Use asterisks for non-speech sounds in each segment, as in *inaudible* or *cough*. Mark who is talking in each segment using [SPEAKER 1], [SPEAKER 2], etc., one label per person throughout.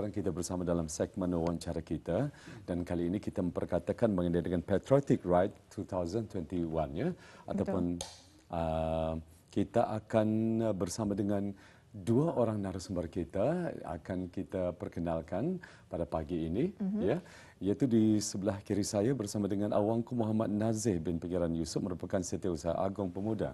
[SPEAKER 1] Sekarang kita bersama dalam segmen wawancara kita dan kali ini kita memperkatakan mengenai dengan Patriotic Ride 2021 ya ataupun uh, kita akan bersama dengan dua orang narasumber kita akan kita perkenalkan pada pagi ini mm-hmm. ya iaitu di sebelah kiri saya bersama dengan Awangku Muhammad Nazih bin Pengiran Yusuf merupakan setiausaha agung pemuda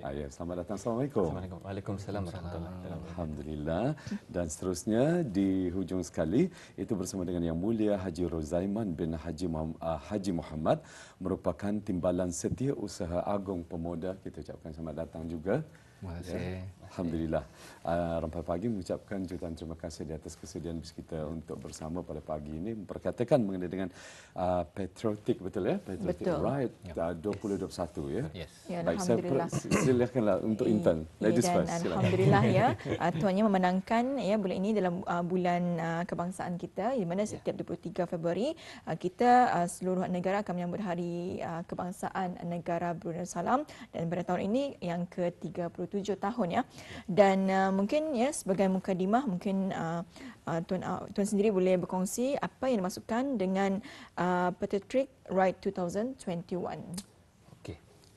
[SPEAKER 1] Ayah, ya, selamat datang. Assalamualaikum. Assalamualaikum.
[SPEAKER 2] Waalaikumsalam. Assalamualaikum.
[SPEAKER 1] Alhamdulillah. Dan seterusnya di hujung sekali itu bersama dengan Yang Mulia Haji Rozaiman bin Haji Muhammad, ah, Haji Muhammad merupakan timbalan setia usaha agung pemuda. Kita ucapkan selamat datang juga. Terima ya. kasih. Ya. Alhamdulillah. Uh, ah, Rampai Pagi mengucapkan jutaan terima kasih di atas kesediaan bis kita untuk bersama pada pagi ini memperkatakan mengenai dengan uh, patriotik betul ya? Patriotik betul. right yeah. uh, 2021 yes. ya. Yes. Baik, alhamdulillah. Saya silakanlah untuk intern. Ladies first. Silakan. Alhamdulillah ya. Uh, *laughs* tuannya
[SPEAKER 3] memenangkan ya bulan ini dalam uh, bulan uh, kebangsaan kita di mana ya. setiap yeah. 23 Februari uh, kita uh, seluruh negara akan menyambut hari uh, kebangsaan negara Brunei Salam dan pada tahun ini yang ke-37 tahun ya. Dan uh, mungkin ya sebagai mukadimah mungkin uh, uh, tuan uh, tuan sendiri boleh berkongsi apa yang dimasukkan dengan uh, Patrick Wright 2021.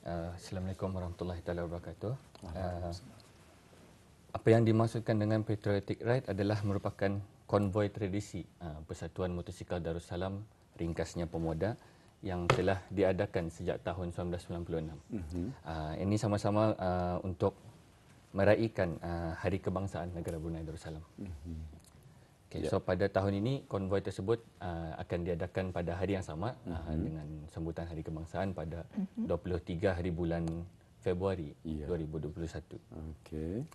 [SPEAKER 2] Uh, Assalamualaikum warahmatullahi taala wabarakatuh. Uh, apa yang dimaksudkan dengan patriotic right adalah merupakan konvoi tradisi uh, Persatuan Motosikal Darussalam ringkasnya Pemuda yang telah diadakan sejak tahun 1996. Mhm. Uh, ini sama-sama uh, untuk meraihkan uh, hari kebangsaan negara Brunei Darussalam. Mhm. Okay, yeah. So pada tahun ini konvoi tersebut uh, akan diadakan pada hari yang sama mm-hmm. uh, mhm. dengan sambutan hari kebangsaan pada mm-hmm. 23 hari bulan Februari yeah. 2021.
[SPEAKER 1] Okay.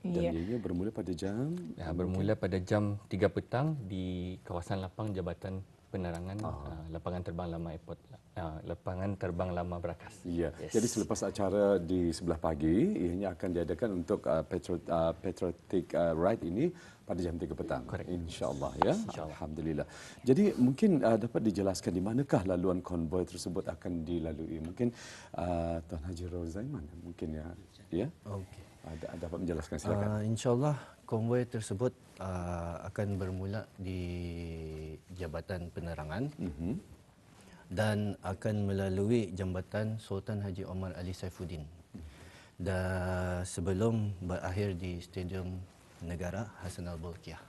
[SPEAKER 1] Dan yeah. ianya bermula pada jam? Ya, bermula pada jam
[SPEAKER 2] 3 petang di kawasan lapang Jabatan penerangan uh, lapangan terbang lama airport uh, lapangan terbang lama berakas.
[SPEAKER 1] Iya. Yes. Jadi selepas acara di sebelah pagi ianya akan diadakan untuk uh, petro, uh, patriotic uh, ride ini pada jam 3 petang. Insya-Allah ya. Insya Alhamdulillah. Jadi mungkin uh, dapat dijelaskan di manakah laluan konvoy tersebut akan dilalui? Mungkin uh, Tuan Haji Rozaiman mungkin ya. Ya.
[SPEAKER 4] Okey uh, dapat menjelaskan silakan. Uh, InsyaAllah konvoi tersebut uh, akan bermula di Jabatan Penerangan mm-hmm. dan akan melalui Jambatan Sultan Haji Omar Ali Saifuddin. Dan sebelum berakhir di Stadium Negara Hasan Al-Bolkiah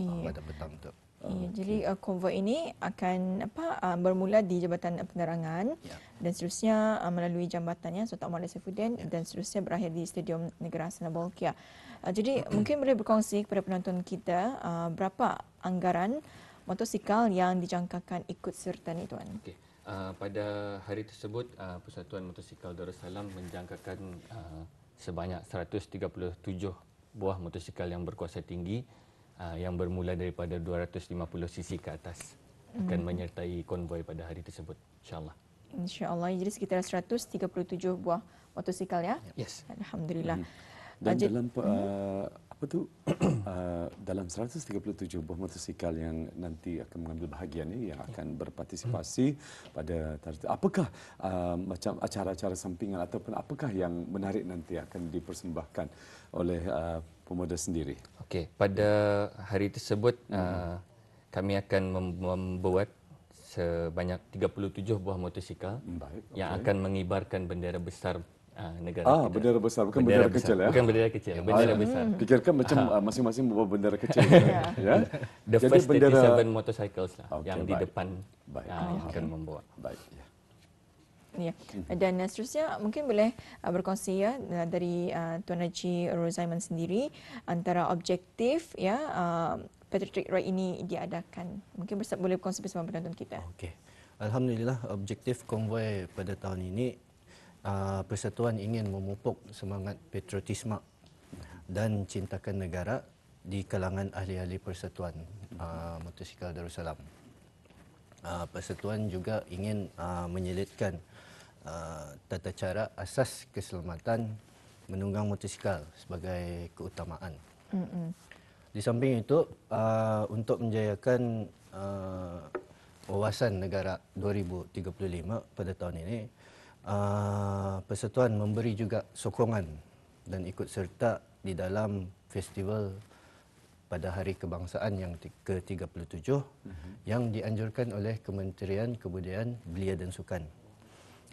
[SPEAKER 4] yeah. pada petang itu.
[SPEAKER 3] Ah, ya, okay. Jadi uh, konvoi ini akan apa uh, bermula di Jabatan Penerangan yeah. dan seterusnya uh, melalui jambatannya Sultan Muhammad Saifuddin yeah. dan seterusnya berakhir di Stadium Negara Hassanah Bolkiah. Uh, jadi hmm. mungkin boleh berkongsi kepada penonton kita uh, berapa anggaran motosikal yang dijangkakan ikut serta ni tuan. Okay.
[SPEAKER 2] Uh, pada hari tersebut uh, Persatuan Motosikal Darussalam menjangkakan uh, sebanyak 137 buah motosikal yang berkuasa tinggi Ah, yang bermula daripada 250 cc ke atas akan hmm. menyertai konvoy pada hari tersebut
[SPEAKER 3] insyaallah insyaallah jadi sekitar 137 buah motosikal ya yes alhamdulillah hmm.
[SPEAKER 1] ah, dan Ajit. dalam mhm. uh, apa tu *coughs* uh, dalam 137 buah motosikal yang nanti akan mengambil bahagian ini yang ya. akan hmm. berpartisipasi hmm. pada tarikh apakah uh, macam acara-acara sampingan ataupun apakah yang menarik nanti akan dipersembahkan oleh uh, pemuda sendiri. Okey, pada hari tersebut
[SPEAKER 2] mm-hmm. uh, kami akan membuat sebanyak 37 buah motosikal hmm, Baik, okay. yang akan mengibarkan bendera besar uh, negara. Ah, bendera besar bukan bendera, bendera besar. kecil ya. Bukan bendera kecil, ya. bendera *laughs* ah, besar. Hmm. Fikirkan macam
[SPEAKER 1] uh, masing-masing bawa bendera kecil. *laughs* ya. ya. The Jadi first bendera... motorcycles lah okay, yang baik. di
[SPEAKER 2] depan baik. Uh, yang akan membawa. Baik. Ya
[SPEAKER 3] ya. Dan uh, seterusnya mungkin boleh uh, eh, berkongsi ya eh, dari Tuan Haji Rozaiman sendiri antara objektif ya uh, Patriotic Ride ini diadakan. Mungkin bersama boleh berkongsi bersama penonton kita. Okey.
[SPEAKER 4] Alhamdulillah objektif konvoi pada tahun ini persatuan ingin memupuk semangat patriotisme dan cintakan negara di kalangan ahli-ahli persatuan uh, motosikal Darussalam. Uh, persatuan juga ingin uh, menyelitkan uh, tata cara asas keselamatan menunggang motosikal sebagai keutamaan. Mm-mm. Di samping itu, uh, untuk menjayakan uh, wawasan negara 2035 pada tahun ini, uh, persatuan memberi juga sokongan dan ikut serta di dalam festival pada hari kebangsaan yang ke-37 uh-huh. Mhm. yang dianjurkan oleh Kementerian Kebudayaan, Belia dan Sukan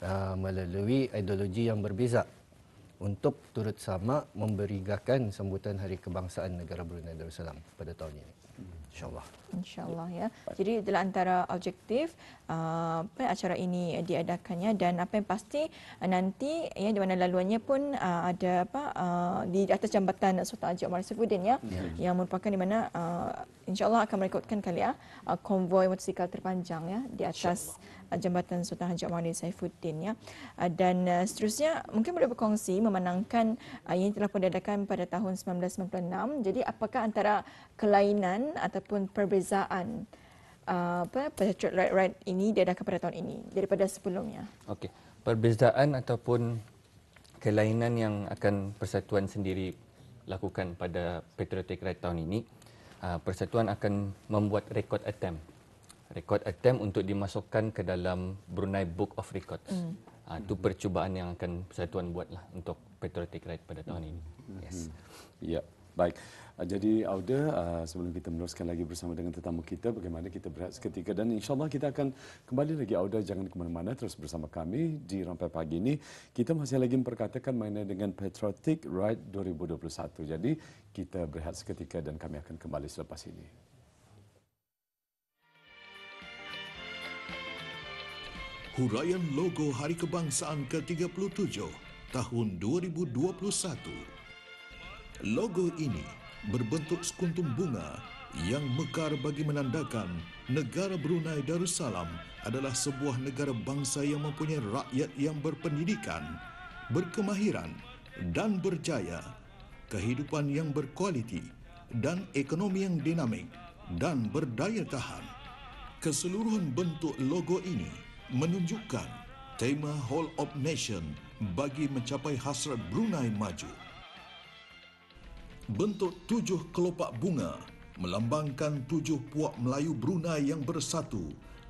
[SPEAKER 4] uh, melalui ideologi yang berbeza untuk turut sama memberigakan sambutan Hari Kebangsaan Negara Brunei Darussalam pada tahun ini.
[SPEAKER 3] InsyaAllah. InsyaAllah ya. Jadi adalah antara objektif uh, acara ini diadakannya dan apa yang pasti uh, nanti ya di mana laluannya pun uh, ada apa uh, di atas jambatan Sultan Haji Omar Sefudin ya, ya. yang merupakan di mana uh, insyaAllah akan merekodkan kali ya uh, konvoi motosikal terpanjang ya di atas Eh, Jambatan Sultan Haji Maulid Saifuddin ya. Eh, dan eh, seterusnya mungkin boleh berkongsi memenangkan yang telah pun diadakan pada tahun 1996. Jadi apakah antara kelainan ataupun perbezaan apa Patriot Right Right ini diadakan pada tahun ini daripada sebelumnya?
[SPEAKER 2] Okey. Perbezaan ataupun kelainan yang akan persatuan sendiri lakukan pada Patriotic Right tahun ini, persatuan akan membuat rekod attempt record attempt untuk dimasukkan ke dalam Brunei Book of Records. Mm. Ha, ah, itu percubaan yang akan persatuan buatlah untuk patriotic right pada tahun ini. Hmm. Yes. Hmm.
[SPEAKER 1] Ya, yeah. baik. Ah, jadi Auda, ah, sebelum kita meneruskan lagi bersama dengan tetamu kita, bagaimana kita berehat seketika dan insyaAllah kita akan kembali lagi Auda, jangan ke mana-mana terus bersama kami di Rampai Pagi ini. Kita masih lagi memperkatakan mengenai dengan Patriotic Ride 2021. Jadi kita berehat seketika dan kami akan kembali selepas ini.
[SPEAKER 5] Huraian logo Hari Kebangsaan ke-37 tahun 2021. Logo ini berbentuk sekuntum bunga yang mekar bagi menandakan negara Brunei Darussalam adalah sebuah negara bangsa yang mempunyai rakyat yang berpendidikan, berkemahiran dan berjaya, kehidupan yang berkualiti dan ekonomi yang dinamik dan berdaya tahan. Keseluruhan bentuk logo ini menunjukkan tema Hall of Nation bagi mencapai hasrat Brunei maju. Bentuk tujuh kelopak bunga melambangkan tujuh puak Melayu Brunei yang bersatu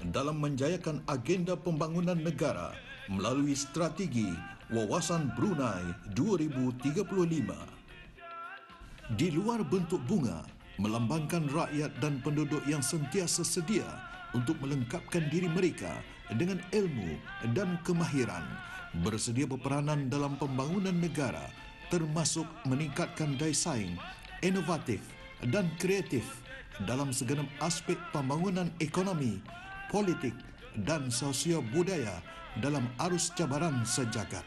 [SPEAKER 5] dalam menjayakan agenda pembangunan negara melalui strategi wawasan Brunei 2035. Di luar bentuk bunga, melambangkan rakyat dan penduduk yang sentiasa sedia untuk melengkapkan diri mereka dengan ilmu dan kemahiran bersedia berperanan dalam pembangunan negara termasuk meningkatkan daya saing inovatif dan kreatif dalam segenap aspek pembangunan ekonomi, politik dan sosio budaya dalam arus cabaran sejagat.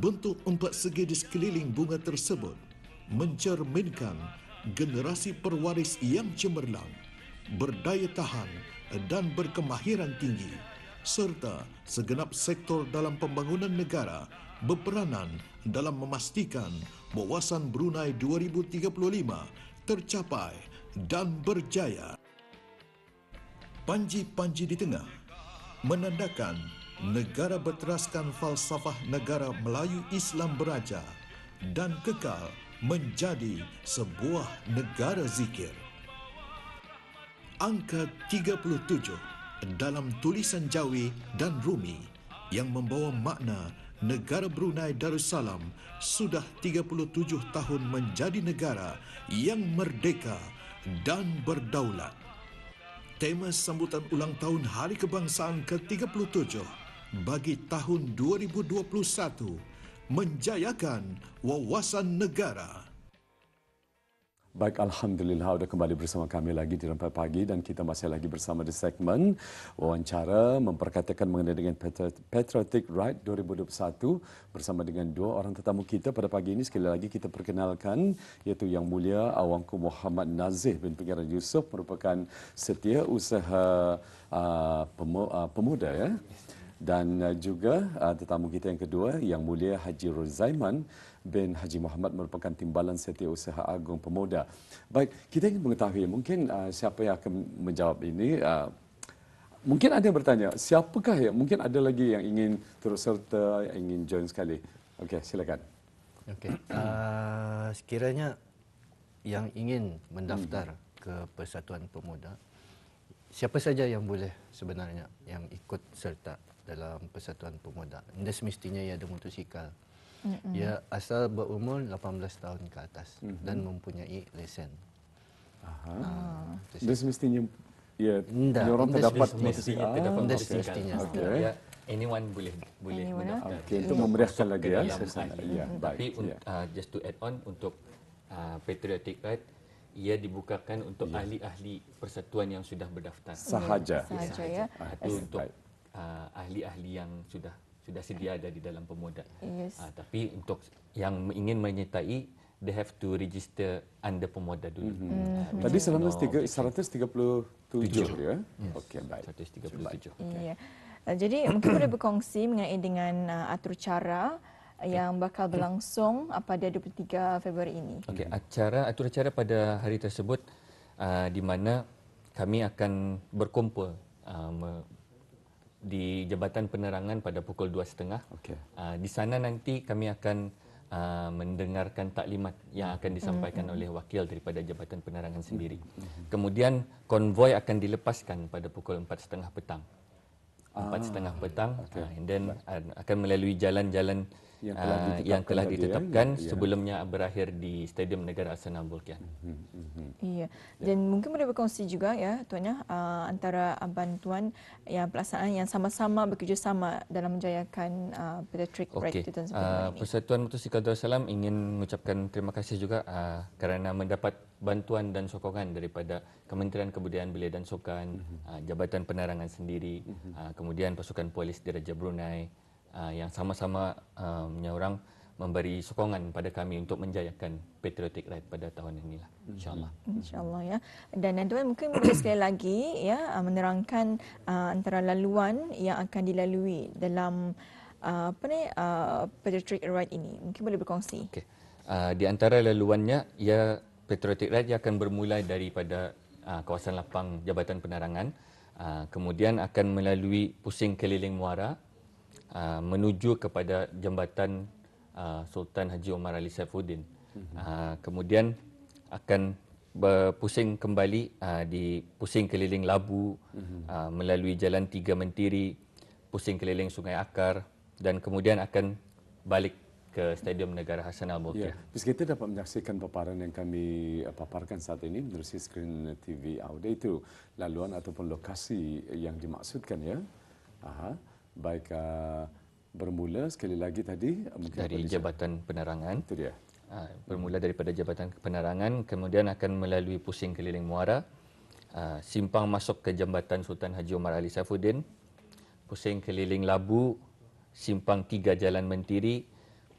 [SPEAKER 5] Bentuk empat segi di sekeliling bunga tersebut mencerminkan generasi perwaris yang cemerlang, berdaya tahan dan berkemahiran tinggi serta segenap sektor dalam pembangunan negara berperanan dalam memastikan wawasan Brunei 2035 tercapai dan berjaya. Panji-panji di tengah menandakan negara berteraskan falsafah negara Melayu Islam Beraja dan kekal menjadi sebuah negara zikir angka 37 dalam tulisan Jawi dan Rumi yang membawa makna negara Brunei Darussalam sudah 37 tahun menjadi negara yang merdeka dan berdaulat. Tema sambutan ulang tahun Hari Kebangsaan ke-37 bagi tahun 2021 menjayakan wawasan negara.
[SPEAKER 1] Baik, Alhamdulillah. Sudah kembali bersama kami lagi di Rampai Pagi dan kita masih lagi bersama di segmen wawancara memperkatakan mengenai dengan Patriotic Ride 2021 bersama dengan dua orang tetamu kita pada pagi ini. Sekali lagi kita perkenalkan iaitu Yang Mulia Awangku Muhammad Nazih bin Pengiran Yusof merupakan setia usaha uh, pemuda ya. Dan juga uh, tetamu kita yang kedua Yang Mulia Haji Ruzaiman bin Haji Muhammad merupakan timbalan setiausaha agung pemuda. Baik, kita ingin mengetahui mungkin uh, siapa yang akan menjawab ini. Uh, mungkin ada yang bertanya, siapakah ya? Mungkin ada lagi yang ingin terus serta, yang ingin join sekali. Okey, silakan.
[SPEAKER 4] Okey. Uh, sekiranya yang ingin mendaftar hmm. ke Persatuan Pemuda, siapa saja yang boleh sebenarnya yang ikut serta dalam Persatuan Pemuda. Ini semestinya ia ada motosikal hmm Ya, asal berumur 18 tahun ke atas mm-hmm. dan mempunyai lesen. Aha. Uh, ah,
[SPEAKER 1] mestinya ya, yeah, orang terdapat mestinya tidak pernah mestinya.
[SPEAKER 2] Anyone boleh boleh Anyone? Okay, untuk memeriahkan lagi ya. Ya, baik. Tapi yeah. Ya. uh, just to add on untuk uh, patriotic right, ia dibukakan untuk yeah. ahli-ahli persatuan yang sudah berdaftar. Sahaja. Sahaja, Sahaja ya. Itu untuk uh, ahli-ahli yang sudah sudah sedia ada di dalam pemuda. Yes. Uh, tapi untuk yang ingin menyertai they have to register under pemuda dulu. Mm-hmm. Uh,
[SPEAKER 1] Tadi 133 137 ya. Yes. Okey baik. 137. Okay.
[SPEAKER 3] Yeah. Uh, jadi *clears throat* mungkin boleh berkongsi mengenai dengan uh, atur cara eh, yang bakal berlangsung eh, pada 23 Februari ini.
[SPEAKER 2] Okey, acara atur acara pada hari tersebut uh, di mana kami akan berkumpul uh, di Jabatan Penerangan pada pukul 2.30. Okay. Uh, di sana nanti kami akan uh, mendengarkan taklimat yang akan mm-hmm. disampaikan mm-hmm. oleh wakil daripada Jabatan Penerangan mm-hmm. sendiri. Mm-hmm. Kemudian konvoy akan dilepaskan pada pukul 4.30 petang. Ah, 4.30 petang okay. uh, ah, and then uh, akan melalui jalan-jalan yang ah, telah ditetapkan, yang telah ya, ditetapkan ya, ya. sebelumnya ya. berakhir di Stadium Negara Arsenal Bulkian. Hmm, hmm, hmm,
[SPEAKER 3] iya. Ya. Dan ya. mungkin boleh berkongsi juga ya tuannya uh, ah, antara bantuan yang pelaksanaan yang sama-sama bekerjasama dalam menjayakan uh, ah, Patrick okay. Wright dan sebagainya. Uh,
[SPEAKER 2] Persatuan Motosikal Darussalam ingin mengucapkan terima kasih juga uh, kerana mendapat bantuan dan sokongan daripada Kementerian Kebudayaan Belia dan Sukan, uh, Jabatan Penerangan sendiri, uh, kemudian pasukan polis di Raja Brunei uh, yang sama-sama ah, punya uh, orang memberi sokongan pada kami untuk menjayakan Patriotic Ride pada tahun ini lah insyaallah
[SPEAKER 3] hmm. insyaallah ya dan nanti mungkin boleh *coughs* sekali lagi ya ah, menerangkan uh, antara laluan yang akan dilalui dalam uh, apa ni uh, Patriotic Ride ini mungkin boleh berkongsi okey
[SPEAKER 2] uh, di antara laluannya ya Patriotic Ride ia akan bermula daripada uh, kawasan lapang Jabatan Penerangan uh, kemudian akan melalui pusing keliling muara uh, menuju kepada jambatan uh, Sultan Haji Omar Ali Saifuddin. Mhm. Uh, kemudian akan berpusing kembali uh, di pusing keliling Labu mhm. uh, melalui jalan Tiga Mentiri, pusing keliling Sungai Akar dan kemudian akan balik ke Stadium Negara Hassan Al-Bolkiah. Ya,
[SPEAKER 1] bis kita dapat menyaksikan paparan yang kami eh, paparkan saat ini melalui skrin TV Audio itu laluan ataupun lokasi yang dimaksudkan ya. Aha baik uh, bermula sekali lagi tadi mungkin dari apa Jabatan
[SPEAKER 2] saya? Penerangan. Itu dia. Ha, bermula daripada Jabatan Penerangan kemudian akan melalui pusing keliling Muara. Ha, simpang masuk ke Jambatan Sultan Haji Omar Ali Safuddin. Pusing keliling Labu, simpang tiga Jalan Mentiri,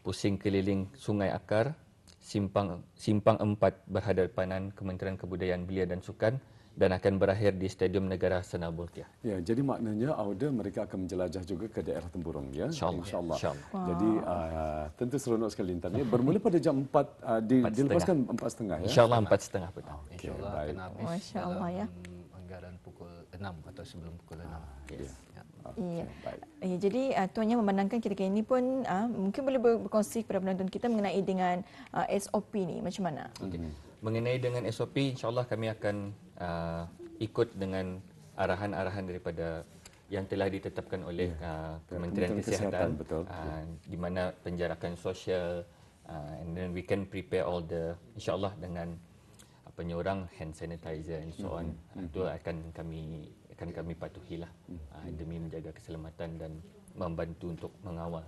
[SPEAKER 2] pusing keliling Sungai Akar, simpang simpang empat berhadapan Kementerian Kebudayaan Belia dan Sukan dan akan berakhir di Stadium Negara Senabulkia.
[SPEAKER 1] Ya, jadi maknanya Auda mereka akan menjelajah juga ke daerah tempurung ya. Insya-Allah. Insya Insya wow. Jadi uh, tentu seronok sekali intannya. Bermula pada jam 4 uh, ah, di, 4 dilepaskan 4.30 ya. Insya-Allah 4.30 petang. Ah, okay, Insya-Allah akan
[SPEAKER 4] habis. ya. Anggaran pukul 6 atau sebelum pukul 6. Yes. Ya.
[SPEAKER 3] Okay, ya. Eh, jadi uh, tuannya memandangkan ketika ini pun uh, mungkin boleh berkongsi kepada penonton kita mengenai dengan uh, SOP ni macam mana?
[SPEAKER 2] Okay. Mhm. Mengenai dengan SOP insyaallah kami akan uh, ikut dengan arahan-arahan daripada yang telah ditetapkan oleh ya. uh, Kementerian, Kementerian Kesihatan, Kesihatan betul. Uh, ya. di mana penjarakan sosial uh, and then we can prepare all the insyaallah dengan apa hand sanitizer and so hmm. on mm-hmm. itu akan kami akan kami patuhilah hmm. uh, demi menjaga keselamatan dan membantu untuk mengawal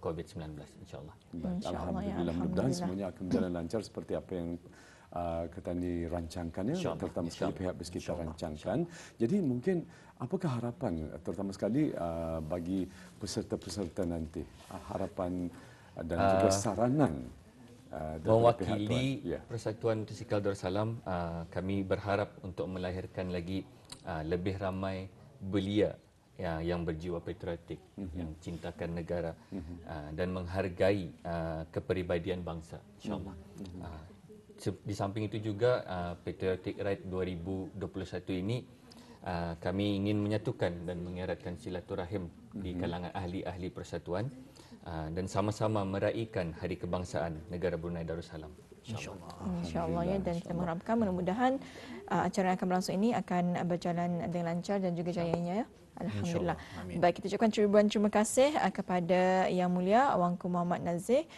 [SPEAKER 2] COVID-19 insyaallah. Insya Alhamdulillah, ya. Alhamdulillah. Alhamdulillah. semuanya
[SPEAKER 1] akan berjalan lancar seperti apa yang uh, kata ni rancangkannya Insya terutama Insya sekali pihak bis kita rancangkan. Jadi mungkin apakah harapan terutama sekali uh, bagi peserta-peserta nanti? Uh, harapan uh, dan juga uh, saranan uh, mewakili yeah. Persatuan Tusikal Darussalam uh, kami
[SPEAKER 2] berharap untuk melahirkan lagi uh, lebih ramai belia ya, yang berjiwa patriotik mm-hmm. yang cintakan negara mm-hmm. uh, dan menghargai uh, keperibadian bangsa insyaallah mm-hmm. uh, di samping itu juga uh, Patriotic Ride 2021 ini uh, kami ingin menyatukan dan mengeratkan silaturahim mm-hmm. di mhm. kalangan ahli-ahli persatuan uh, dan sama-sama meraihkan Hari Kebangsaan Negara Brunei Darussalam. InsyaAllah. InsyaAllah ya. Dan
[SPEAKER 3] kita mengharapkan mudah-mudahan uh, acara yang akan berlangsung ini akan berjalan dengan lancar dan juga jayanya ya. Alhamdulillah. Baik, kita ucapkan ribuan terima kasih uh, kepada Yang Mulia Wangku Muhammad Nazir.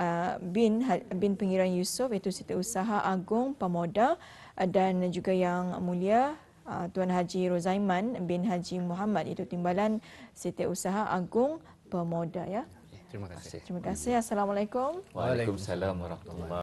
[SPEAKER 3] Uh, bin bin pengiran Yusof iaitu Siti Usaha Agung Pemoda uh, dan juga yang mulia uh, Tuan Haji Rozaiman bin Haji Muhammad itu timbalan Siti Usaha Agung Pemoda ya. Terima kasih. Terima kasih. Assalamualaikum. Waalaikumsalam
[SPEAKER 2] warahmatullahi.